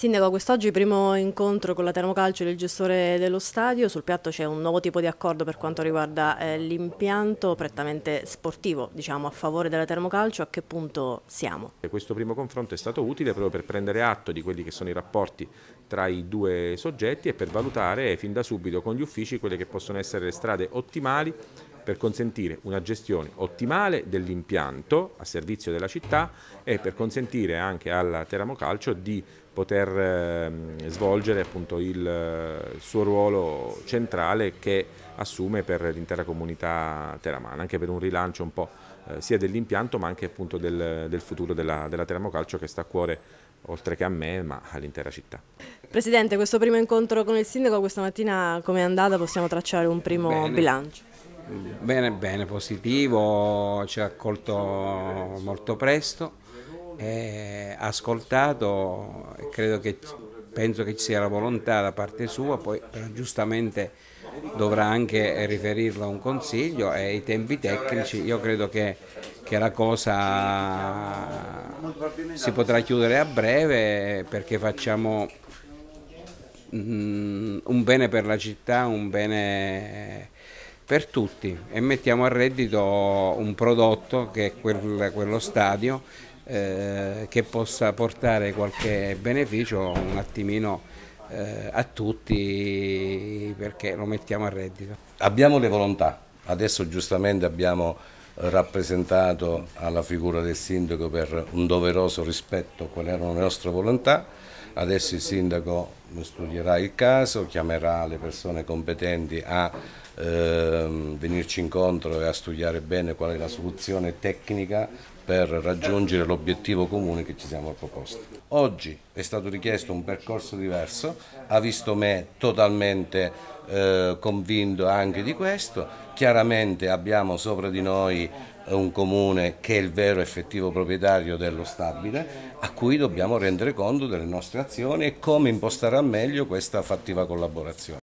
Sindaco, quest'oggi primo incontro con la Termocalcio e il gestore dello stadio, sul piatto c'è un nuovo tipo di accordo per quanto riguarda eh, l'impianto prettamente sportivo, diciamo a favore della Termocalcio, a che punto siamo? Questo primo confronto è stato utile proprio per prendere atto di quelli che sono i rapporti tra i due soggetti e per valutare fin da subito con gli uffici quelle che possono essere le strade ottimali per consentire una gestione ottimale dell'impianto a servizio della città e per consentire anche alla Teramocalcio di poter ehm, svolgere il eh, suo ruolo centrale che assume per l'intera comunità teramana, anche per un rilancio un po' eh, sia dell'impianto ma anche del, del, futuro della, della Teramocalcio che sta a cuore oltre che a me ma all'intera città. Presidente, questo primo incontro con il sindaco questa mattina come è andata? Possiamo tracciare un primo Bene. bilancio? Bene, bene, positivo, ci ha accolto molto presto, ha ascoltato credo che, penso che ci sia la volontà da parte sua, poi giustamente dovrà anche riferirlo a un consiglio e i tempi tecnici, io credo che, che la cosa si potrà chiudere a breve perché facciamo mm, un bene per la città, un bene per tutti e mettiamo a reddito un prodotto che è quel, quello stadio eh, che possa portare qualche beneficio un attimino eh, a tutti perché lo mettiamo a reddito. Abbiamo le volontà, adesso giustamente abbiamo rappresentato alla figura del sindaco per un doveroso rispetto a quali erano le nostre volontà, adesso il sindaco studierà il caso, chiamerà le persone competenti a ehm, venirci incontro e a studiare bene qual è la soluzione tecnica per raggiungere l'obiettivo comune che ci siamo proposti. Oggi è stato richiesto un percorso diverso, ha visto me totalmente eh, convinto anche di questo, chiaramente abbiamo sopra di noi un comune che è il vero effettivo proprietario dello stabile a cui dobbiamo rendere conto delle nostre azioni e come impostare meglio questa fattiva collaborazione.